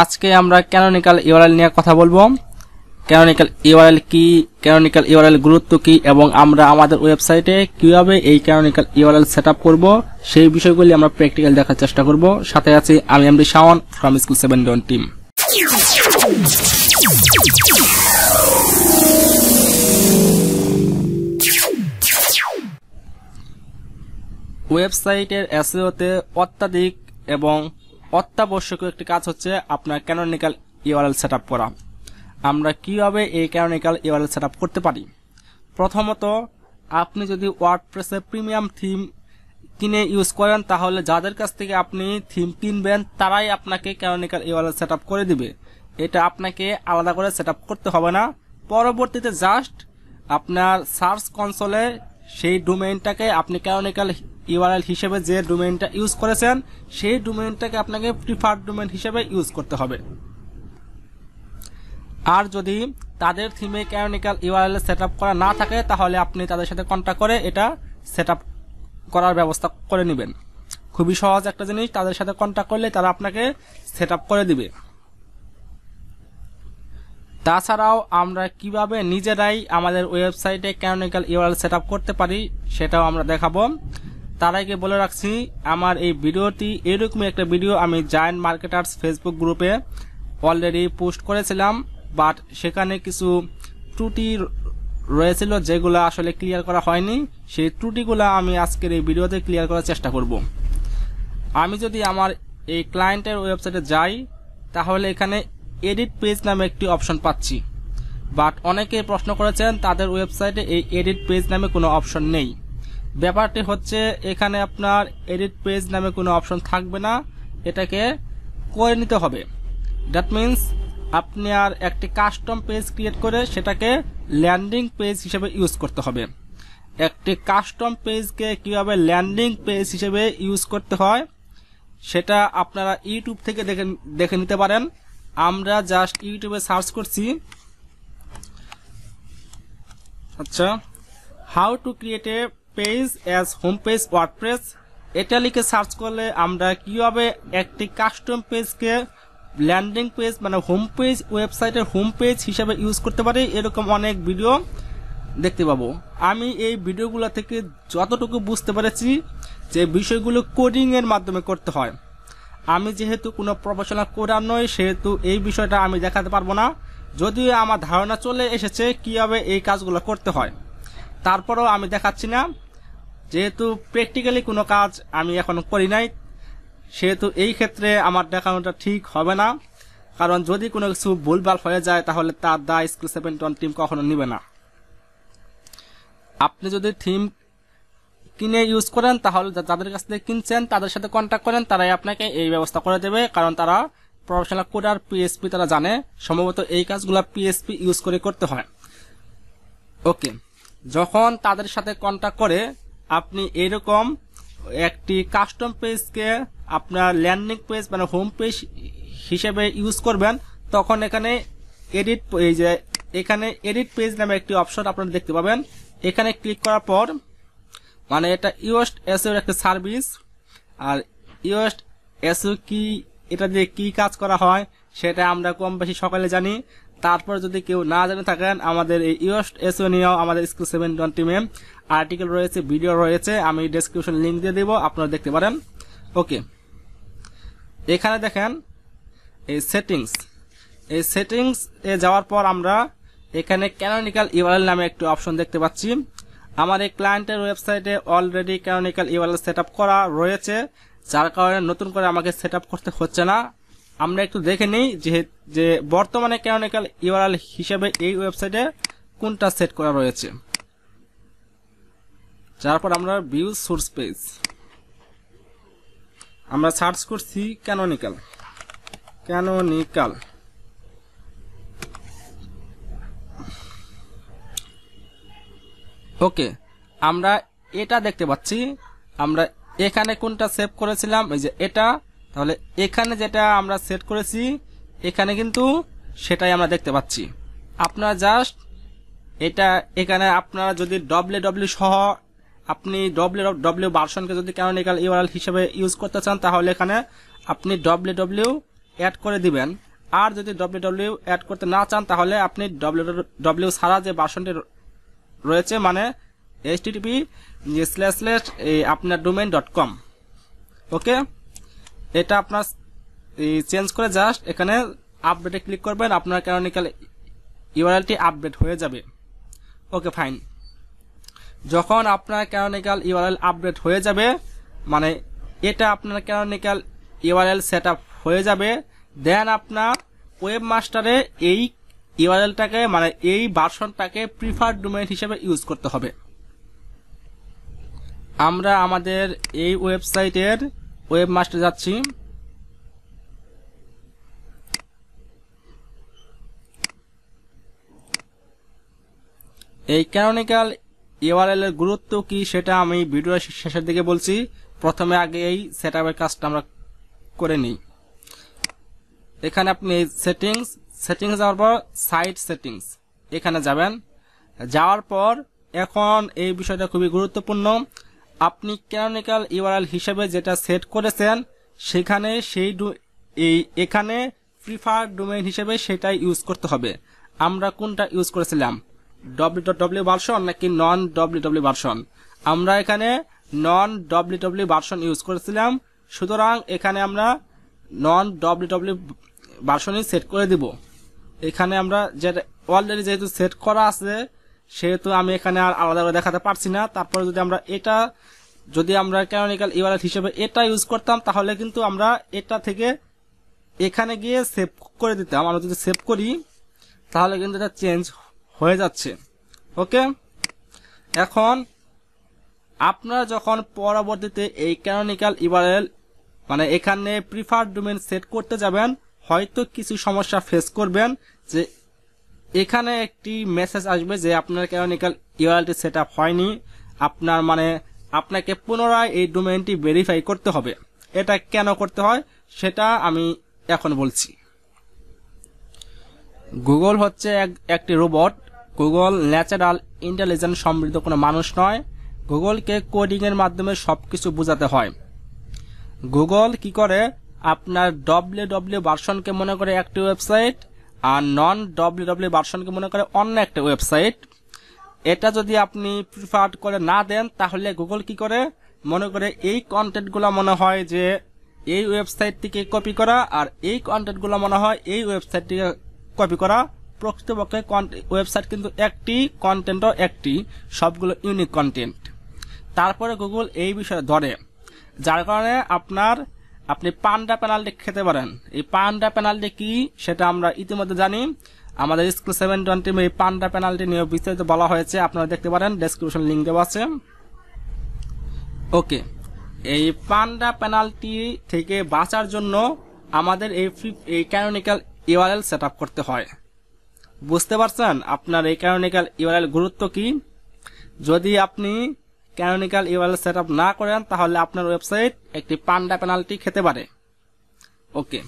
আজকে আমরা canonical URL নিয়ে কথা বলবো ক্যানোনিক্যাল ইউআরএল কি ক্যানোনিক্যাল ইউআরএল গুরুত্ব কি এবং আমরা আমাদের ওয়েবসাইটে কিভাবে এই ক্যানোনিক্যাল ইউআরএল সেট আপ করবো সেই বিষয়গুলি আমরা প্র্যাকটিক্যাল দেখার চেষ্টা করব সাথে আছি আমি MD Shaon from school seven don team ওয়েবসাইটের এসইওতে অত্যাধিক এবং অত্যাবশ্যকীয় একটি কাজ হচ্ছে আপনার ক্যানোনিক্যাল ইউআরএল সেট করা আমরা কীভাবে এই ক্যানোনিক্যাল ইউআরএল সেট করতে পারি প্রথমত আপনি যদি ওয়ার্ডপ্রেসে প্রিমিয়াম থিম কিনে ইউজ করেন তাহলে যাদের কাছ থেকে আপনি থিম কিনবেন তারাই আপনাকে ক্যানোনিক্যাল ইউআরএল সেট করে দিবে এটা আপনাকে আলাদা করে সেট করতে হবে না পরবর্তীতে জাস্ট আপনার সার্চ কনসোলে সেই ডোমেইনটাকে আপনি ক্যানোনিক্যাল ইউআরএল হিসেবে যে ডোমেনটা ইউজ করেছেন সেই ডোমেনটাকে আপনাকে প্রিফার্ড ডোমেন হিসেবে ইউজ করতে হবে আর যদি তাদের থিমে ক্যানিক্যাল ইউআরএল সেট করা না থাকে তাহলে আপনি তাদের সাথে কন্ট্যাক্ট করে এটা সেট করার ব্যবস্থা করে নেবেন খুবই সহজ একটা জিনিস তাদের সাথে কন্ট্যাক্ট করলে তারা আপনাকে সেট করে দিবে তাছাড়াও আমরা কিভাবে নিজেরাই আমাদের ওয়েবসাইটে ক্যানিক্যাল ইউআরএল সেট করতে পারি সেটাও আমরা দেখাবো তার আগে বলে রাখছি আমার এই ভিডিওটি এরকম একটা ভিডিও আমি জায়েন্ট মার্কেটার্স ফেসবুক গ্রুপে অলরেডি পোস্ট করেছিলাম বাট সেখানে কিছু ত্রুটি রয়েছিল যেগুলো আসলে ক্লিয়ার করা হয়নি সেই ত্রুটিগুলো আমি আজকের এই ভিডিওতে ক্লিয়ার করার চেষ্টা করব আমি যদি আমার এই ক্লায়েন্টের ওয়েবসাইটে যাই তাহলে এখানে এডিট পেজ নামে একটি অপশন পাচ্ছি বাট অনেকে প্রশ্ন করেছেন তাদের ওয়েবসাইটে এই এডিট পেজ নামে কোনো অপশন নেই ব্যাপারটি হচ্ছে এখানে আপনার এডিট পেজ নামে কোনো অপশন থাকবে না এটাকে করে নিতে হবে দ্যাট মিন্স আপনি আর একটি কাস্টম পেজ ক্রিয়েট করে সেটাকে ল্যান্ডিং পেজ হিসেবে ইউজ করতে হবে একটি কাস্টম পেজকে কীভাবে ল্যান্ডিং পেজ হিসেবে ইউজ করতে হয় সেটা আপনারা ইউটিউব থেকে দেখে দেখে নিতে পারেন আমরা জাস্ট ইউটিউবে সার্চ করছি আচ্ছা how to create a page as home page WordPress এটা লিখে সার্চ করলে আমরা কীভাবে একটি কাস্টম পেজকে ল্যান্ডিং পেজ মানে হোম পেজ ওয়েবসাইটের হোম পেজ হিসাবে ইউজ করতে পারি এরকম অনেক ভিডিও দেখতে পাবো আমি এই ভিডিওগুলো থেকে যতটুকু বুঝতে পেরেছি যে বিষয়গুলো কোডিংয়ের মাধ্যমে করতে হয় আমি যেহেতু কোনো প্রফেশনাল কোডার নই সেহেতু এই বিষয়টা আমি দেখাতে পারবো না যদিও আমার ধারণা চলে এসেছে কীভাবে এই কাজগুলো করতে হয় তারপরেও আমি দেখাচ্ছি না যেহেতু প্র্যাকটিক্যালি কোনো কাজ আমি এখন করি নাই সেহেতু এই ক্ষেত্রে আমার দেখানোটা ঠিক হবে না কারণ যদি কোনো কিছু ভুলভাল হয়ে যায় তাহলে তার দায় স্কুল সেভেন টন টিম কখনো নেবে না আপনি যদি থিম কিনে ইউজ করেন তাহলে যাদের কাছ থেকে কিনছেন তাদের সাথে কন্ট্যাক্ট করেন তারাই আপনাকে এই ব্যবস্থা করে দেবে কারণ তারা প্রফেশনাল কোড আর পিএসপি তারা জানে সম্ভবত এই কাজগুলো পিএসপি ইউজ করে করতে হয় ওকে যখন তাদের সাথে কন্ট্যাক্ট করে আপনি এরকম একটি কাস্টম পেজকে আপনার ল্যান্ডিং পেজ মানে হোম পেজ হিসেবে ইউজ করবেন তখন এখানে এডিট এই যে এখানে এডিট পেজ নামে একটি অপশন আপনারা দেখতে পাবেন এখানে ক্লিক করার পর মানে এটা এস এসইউর একটা সার্ভিস আর ইউএস্ট ইউ কি এটা দিয়ে কি কাজ করা হয় সেটা আমরা কম বেশি সকালে জানি তারপর যদি কেউ না জানে থাকেন আমাদের এই ইউএস্ট নিয়েও আমাদের স্কুল সেভেন টিমে আর্টিকেল রয়েছে ভিডিও রয়েছে আমি ডিসক্রিপশন লিঙ্ক দিয়ে দেবো আপনারা দেখতে পারেন ওকে এখানে দেখেন এই সেটিংস এই সেটিংস এ যাওয়ার পর আমরা এখানে ক্যানোনিক্যাল ইউআরএল নামে একটি অপশন দেখতে পাচ্ছি আমার এই ক্লায়েন্টের ওয়েবসাইটে অলরেডি ক্যানোনিক্যাল ইউআরএল সেট করা রয়েছে যার কারণে নতুন করে আমাকে সেট করতে হচ্ছে না আমরা একটু দেখে নিই যে বর্তমানে ক্যানোনিক্যাল ইউআরএল হিসেবে এই ওয়েবসাইটে কোনটা সেট করা রয়েছে তারপর আমরা ভিউ সোর্স পেজ আমরা সার্চ করছি ক্যানোনিক্যাল ক্যানোনিক্যাল ওকে আমরা এটা দেখতে পাচ্ছি আমরা এখানে কোনটা সেভ করেছিলাম এই যে এটা তাহলে এখানে যেটা আমরা সেট করেছি এখানে কিন্তু সেটাই আমরা দেখতে পাচ্ছি আপনারা জাস্ট এটা এখানে আপনারা যদি ডব্লিউ ডব্লিউ সহ আপনি ডব্লিউ ডব্লিউ বার্সনকে যদি ক্যানোনিক্যাল ইউআরএল হিসেবে ইউজ করতে চান তাহলে এখানে আপনি ডব্লিউ ডব্লিউ অ্যাড করে দিবেন আর যদি ডব্লিউ ডব্লিউ অ্যাড করতে না চান তাহলে আপনি ডব্লিউ ডব্লিউ ছাড়া যে বার্সনটি রয়েছে মানে এইচটিটিপি স্ল্যাশ স্ল্যাশ আপনার ডোমেন ডট কম ওকে এটা আপনার চেঞ্জ করে জাস্ট এখানে আপডেটে ক্লিক করবেন আপনার ক্যানোনিক্যাল ইউআরএলটি আপডেট হয়ে যাবে ওকে ফাইন যখন আপনার ক্যানোনিক্যাল ইউআরএল আপডেট হয়ে যাবে মানে এটা আপনার ক্যানোনিক্যাল ইউআরএল সেট হয়ে যাবে দেন আপনার ওয়েব মাস্টারে এই ইউআরএলটাকে মানে এই ভার্সনটাকে প্রিফার ডোমেন হিসেবে ইউজ করতে হবে আমরা আমাদের এই ওয়েবসাইটের ওয়েব মাস্টার যাচ্ছি এই ক্যানোনিক্যাল ইউআরএল এর গুরুত্ব কি সেটা আমি ভিডিওর শেষের দিকে বলছি প্রথমে আগে এই সেট আপের কাজটা আমরা করে নিই এখানে আপনি সেটিংস সেটিংস যাওয়ার পর সাইট সেটিংস এখানে যাবেন যাওয়ার পর এখন এই বিষয়টা খুবই গুরুত্বপূর্ণ আপনি ক্যানোনিক্যাল ইউআরএল হিসেবে যেটা সেট করেছেন সেখানে সেই এই এখানে প্রিফার ডোমেইন হিসেবে সেটাই ইউজ করতে হবে আমরা কোনটা ইউজ করেছিলাম ডব্লিউ ডট ডব্লিউ ভার্সন নাকি নন ডব্লিউ ডব্লিউ ভার্সন আমরা এখানে non W W version use করেছিলাম সুতরাং এখানে আমরা নন ডব্লিউ ডব্লিউ ভার্সনই সেট করে দিব এখানে আমরা যেটা অলরেডি যেহেতু সেট করা আছে সেহেতু আমি এখানে আর আলাদা করে দেখাতে পারছি না তারপরে যদি আমরা এটা যদি আমরা ক্যানোনিক্যাল ইওয়ালেট হিসেবে এটা ইউজ করতাম তাহলে কিন্তু আমরা এটা থেকে এখানে গিয়ে সেভ করে দিতাম আমরা যদি সেভ করি তাহলে কিন্তু এটা চেঞ্জ হয়ে যাচ্ছে ওকে এখন আপনারা যখন পরবর্তীতে এই ক্যানোনিক্যাল ইভারেল মানে এখানে প্রিফার ডোমেন সেট করতে যাবেন হয়তো কিছু সমস্যা ফেস করবেন যে এখানে একটি মেসেজ আসবে যে আপনার ক্যানোনিক্যাল ইউআরএলটি সেট আপ হয়নি আপনার মানে আপনাকে পুনরায় এই ডোমেনটি ভেরিফাই করতে হবে এটা কেন করতে হয় সেটা আমি এখন বলছি গুগল হচ্ছে একটি রোবট গুগল ন্যাচারাল ইন্টেলিজেন্স সমৃদ্ধ কোনো মানুষ নয় গুগলকে কোডিংয়ের মাধ্যমে সব কিছু বোঝাতে হয় গুগল কি করে আপনার ডব্লিউ ডব্লিউ ভার্সনকে মনে করে একটি ওয়েবসাইট আর নন ডব্লিউ ডব্লিউ ভার্সনকে মনে করে অন্য একটা ওয়েবসাইট এটা যদি আপনি প্রিফার করে না দেন তাহলে গুগল কি করে মনে করে এই কন্টেন্টগুলো মনে হয় যে এই ওয়েবসাইট থেকে কপি করা আর এই কন্টেন্টগুলো মনে হয় এই ওয়েবসাইট থেকে কপি করা প্রকৃতপক্ষে ওয়েবসাইট কিন্তু একটি কন্টেন্টও একটি সবগুলো ইউনিক কন্টেন্ট তারপরে গুগল এই বিষয়ে ধরে যার কারণে আপনার আপনি পান্ডা পেনাল্টি খেতে পারেন এই পান্ডা পেনাল্টি কি সেটা আমরা ইতিমধ্যে জানি আমাদের স্কুল সেভেন টোয়েন্টি এই পান্ডা পেনাল্টি নিয়ে বিস্তারিত বলা হয়েছে আপনারা দেখতে পারেন ডেসক্রিপশন লিঙ্ক দেওয়া আছে ওকে এই পান্ডা পেনাল্টি থেকে বাঁচার জন্য আমাদের এই এই ক্যানোনিক্যাল ইউআরএল সেট করতে হয় বুঝতে পারছেন আপনার এই ক্যানোনিক্যাল ইউআরএল গুরুত্ব কি যদি আপনি ক্যানোনিক্যাল ইউআরএল সেট আপ না করেন তাহলে আপনার ওয়েবসাইট একটি পান্ডা পেনাল্টি খেতে পারে ওকে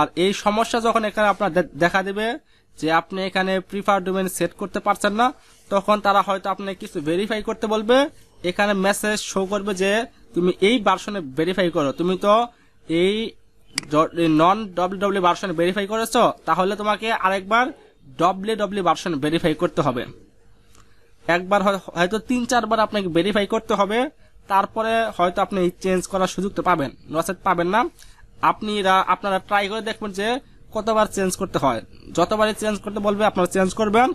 আর এই সমস্যা যখন এখানে আপনার দেখা দেবে যে আপনি এখানে প্রিফার ডোমেন সেট করতে পারছেন না তখন তারা হয়তো আপনাকে কিছু ভেরিফাই করতে বলবে এখানে মেসেজ শো করবে যে তুমি এই ভার্সনে ভেরিফাই করো তুমি তো এই non W W version verify করেছো তাহলে তোমাকে আরেকবার ডব্লিউ ডব্লিউ ভার্সন ভেরিফাই করতে হবে একবার হয়তো তিন চারবার আপনাকে ভেরিফাই করতে হবে তারপরে হয়তো আপনি চেঞ্জ করার সুযোগটা পাবেন নচেত পাবেন না আপনি আপনারা ট্রাই করে দেখবেন যে কতবার চেঞ্জ করতে হয় যতবারই চেঞ্জ করতে বলবে আপনারা চেঞ্জ করবেন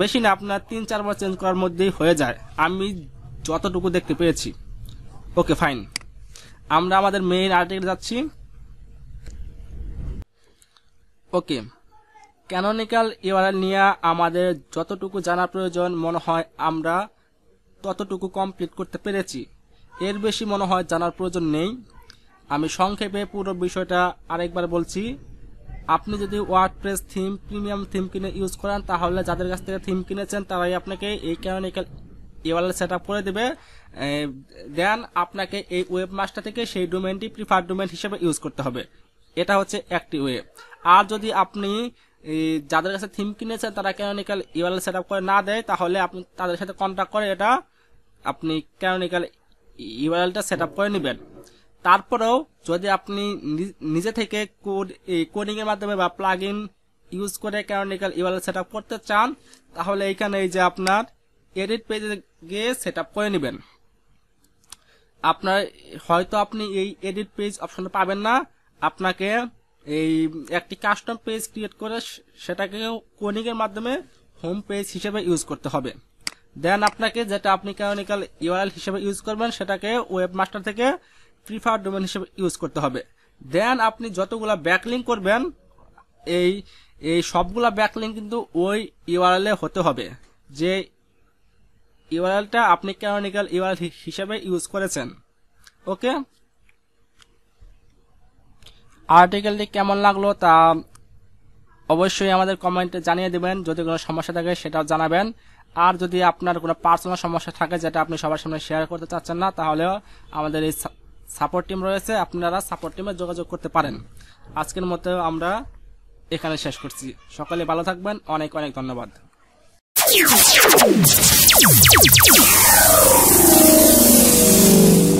বেশি না আপনার তিন চারবার চেঞ্জ করার মধ্যেই হয়ে যায় আমি যতটুকু দেখতে পেয়েছি ওকে ফাইন আমরা আমাদের মেইন আর্টিকেল যাচ্ছি ওকে ক্যানোনিক্যাল ইউআরএল নিয়ে আমাদের যতটুকু জানা প্রয়োজন মনে হয় আমরা ততটুকু কমপ্লিট করতে পেরেছি এর বেশি মনে হয় জানার প্রয়োজন নেই আমি সংক্ষেপে পুরো বিষয়টা আরেকবার বলছি আপনি যদি ওয়ার্ডপ্রেস থিম প্রিমিয়াম থিম কিনে ইউজ করেন তাহলে যাদের কাছ থেকে থিম কিনেছেন তারাই আপনাকে এই ক্যানোনিক্যাল ইউআরএল সেট আপ করে দেবে দেন আপনাকে এই ওয়েব মাস্টার থেকে সেই ডোমেনটি প্রিফার ডোমেন হিসেবে ইউজ করতে হবে এটা হচ্ছে একটি ওয়েব আর যদি আপনি যাদের কাছে থিম কিনেছেন তারা ক্যানোনিক্যাল ইউআরএল সেট করে না দেয় তাহলে আপনি তাদের সাথে কন্ট্যাক্ট করে এটা আপনি ক্যানোনিক্যাল ইউআরএলটা সেট করে নেবেন তারপরেও যদি আপনি নিজে থেকে কোড কোডিংয়ের মাধ্যমে বা প্লাগ ইউজ করে ক্যানোনিক্যাল ইউআরএল সেট করতে চান তাহলে এইখানে এই যে আপনার এডিট পেজে গিয়ে সেট করে নেবেন আপনার হয়তো আপনি এই এডিট পেজ অপশনটা পাবেন না আপনাকে এই একটি কাস্টম পেজ ক্রিয়েট করে সেটাকেও কোনিকের মাধ্যমে হোম পেজ হিসেবে ইউজ করতে হবে দেন আপনাকে যেটা আপনি ক্যানিক্যাল ইউআরএল হিসেবে ইউজ করবেন সেটাকে ওয়েব মাস্টার থেকে প্রিফার ডোমেন হিসেবে ইউজ করতে হবে দেন আপনি যতগুলা ব্যাকলিং করবেন এই এই সবগুলা ব্যাকলিং কিন্তু ওই ইউআরএলে হতে হবে যে ইউআরএলটা আপনি ক্যানিক্যাল ইউআরএল হিসেবে ইউজ করেছেন ওকে আর্টিকেলটি কেমন লাগলো তা অবশ্যই আমাদের কমেন্টে জানিয়ে দেবেন যদি কোনো সমস্যা থাকে সেটাও জানাবেন আর যদি আপনার কোনো পার্সোনাল সমস্যা থাকে যেটা আপনি সবার সামনে শেয়ার করতে চাচ্ছেন না তাহলেও আমাদের এই সাপোর্ট টিম রয়েছে আপনারা সাপোর্ট টিমে যোগাযোগ করতে পারেন আজকের মতো আমরা এখানে শেষ করছি সকালে ভালো থাকবেন অনেক অনেক ধন্যবাদ